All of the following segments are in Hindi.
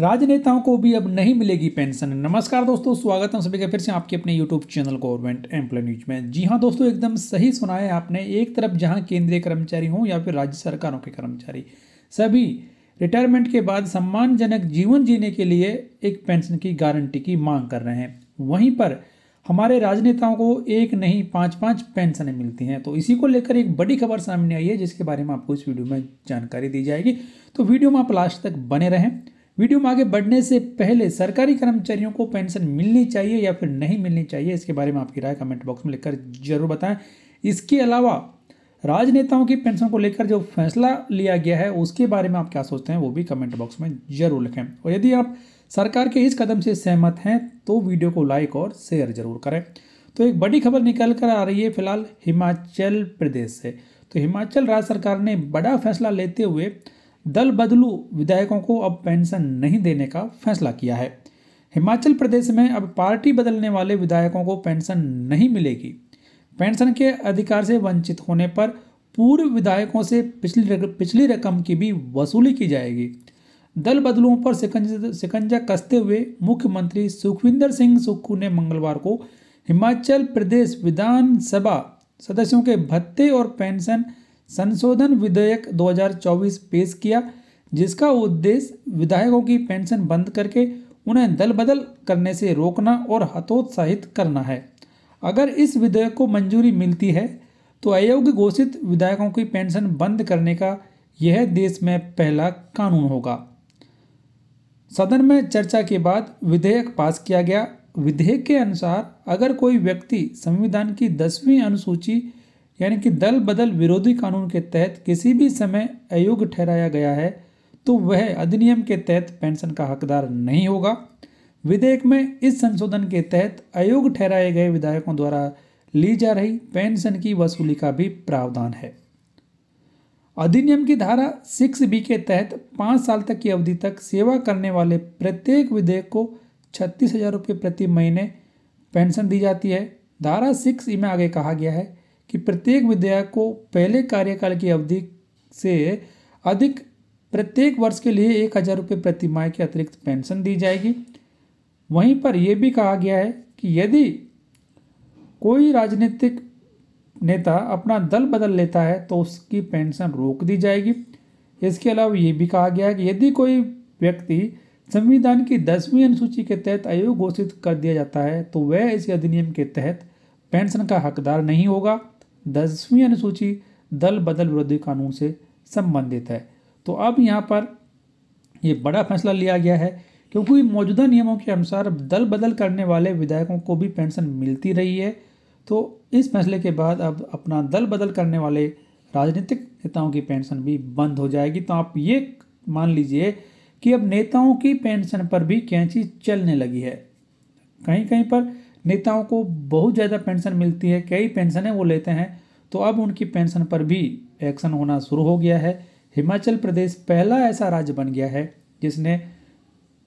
राजनेताओं को भी अब नहीं मिलेगी पेंशन नमस्कार दोस्तों स्वागत है सभी का फिर से आपके अपने YouTube channel government employ news में जी हाँ दोस्तों एकदम सही सुना है आपने एक तरफ जहाँ केंद्रीय कर्मचारी हों या फिर राज्य सरकारों के कर्मचारी सभी रिटायरमेंट के बाद सम्मानजनक जीवन जीने के लिए एक पेंशन की गारंटी की मांग कर रहे हैं वहीं पर हमारे राजनेताओं को एक नहीं पाँच पाँच पेंशनें मिलती हैं तो इसी को लेकर एक बड़ी खबर सामने आई है जिसके बारे में आपको इस वीडियो में जानकारी दी जाएगी तो वीडियो में आप लास्ट तक बने रहें वीडियो में आगे बढ़ने से पहले सरकारी कर्मचारियों को पेंशन मिलनी चाहिए या फिर नहीं मिलनी चाहिए इसके बारे में आपकी राय कमेंट बॉक्स में लिखकर जरूर बताएं इसके अलावा राजनेताओं की पेंशन को लेकर जो फैसला लिया गया है उसके बारे में आप क्या सोचते हैं वो भी कमेंट बॉक्स में जरूर लिखें और यदि आप सरकार के इस कदम से सहमत हैं तो वीडियो को लाइक और शेयर जरूर करें तो एक बड़ी खबर निकल कर आ रही है फिलहाल हिमाचल प्रदेश से तो हिमाचल राज्य सरकार ने बड़ा फैसला लेते हुए दल बदलू विधायकों को अब पेंशन नहीं देने का फैसला किया है हिमाचल प्रदेश में अब पार्टी बदलने वाले विधायकों को पेंशन नहीं मिलेगी पेंशन के अधिकार से वंचित होने पर पूर्व विधायकों से पिछली रक, पिछली रकम की भी वसूली की जाएगी दल बदलुओं पर सिकंज, सिकंजा कसते हुए मुख्यमंत्री सुखविंदर सिंह सुक्खू ने मंगलवार को हिमाचल प्रदेश विधानसभा सदस्यों के भत्ते और पेंशन संशोधन विधेयक 2024 पेश किया जिसका उद्देश्य विधायकों की पेंशन बंद करके उन्हें दल बदल करने से रोकना और हतोत्साहित करना है अगर इस विधेयक को मंजूरी मिलती है तो अयोग्य घोषित विधायकों की पेंशन बंद करने का यह देश में पहला कानून होगा सदन में चर्चा के बाद विधेयक पास किया गया विधेयक के अनुसार अगर कोई व्यक्ति संविधान की दसवीं अनुसूची यानी कि दल बदल विरोधी कानून के तहत किसी भी समय अयोग्य ठहराया गया है तो वह अधिनियम के तहत पेंशन का हकदार नहीं होगा विधेयक में इस संशोधन के तहत अयोग्य ठहराए गए विधायकों द्वारा ली जा रही पेंशन की वसूली का भी प्रावधान है अधिनियम की धारा सिक्स बी के तहत पाँच साल तक की अवधि तक सेवा करने वाले प्रत्येक विधेयक को छत्तीस हजार रुपये प्रति महीने पेंशन दी जाती है धारा सिक्स ई में आगे कहा गया है कि प्रत्येक विधेयक को पहले कार्यकाल की अवधि से अधिक प्रत्येक वर्ष के लिए एक हज़ार रुपये प्रति माह के अतिरिक्त पेंशन दी जाएगी वहीं पर यह भी कहा गया है कि यदि कोई राजनीतिक नेता अपना दल बदल लेता है तो उसकी पेंशन रोक दी जाएगी इसके अलावा ये भी कहा गया है कि यदि कोई व्यक्ति संविधान की दसवीं अनुसूची के तहत अयोग्य घोषित कर दिया जाता है तो वह इस अधिनियम के तहत पेंशन का हकदार नहीं होगा दसवीं अनुसूची दल बदल विरोधी कानून से संबंधित है तो अब यहाँ पर ये बड़ा फैसला लिया गया है क्योंकि मौजूदा नियमों के अनुसार दल बदल करने वाले विधायकों को भी पेंशन मिलती रही है तो इस फैसले के बाद अब अपना दल बदल करने वाले राजनीतिक नेताओं की पेंशन भी बंद हो जाएगी तो आप ये मान लीजिए कि अब नेताओं की पेंशन पर भी कैंची चलने लगी है कहीं कहीं पर नेताओं को बहुत ज़्यादा पेंशन मिलती है कई पेंशनें वो लेते हैं तो अब उनकी पेंशन पर भी एक्शन होना शुरू हो गया है हिमाचल प्रदेश पहला ऐसा राज्य बन गया है जिसने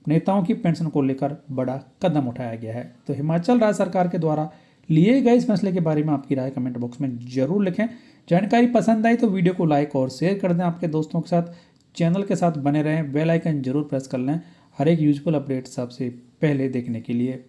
नेताओं की पेंशन को लेकर बड़ा कदम उठाया गया है तो हिमाचल राज्य सरकार के द्वारा लिए गए इस फैसले के बारे में आपकी राय कमेंट बॉक्स में जरूर लिखें जानकारी पसंद आई तो वीडियो को लाइक और शेयर कर दें आपके दोस्तों के साथ चैनल के साथ बने रहें बेल आइकन जरूर प्रेस कर लें हर एक यूजफुल अपडेट सबसे पहले देखने के लिए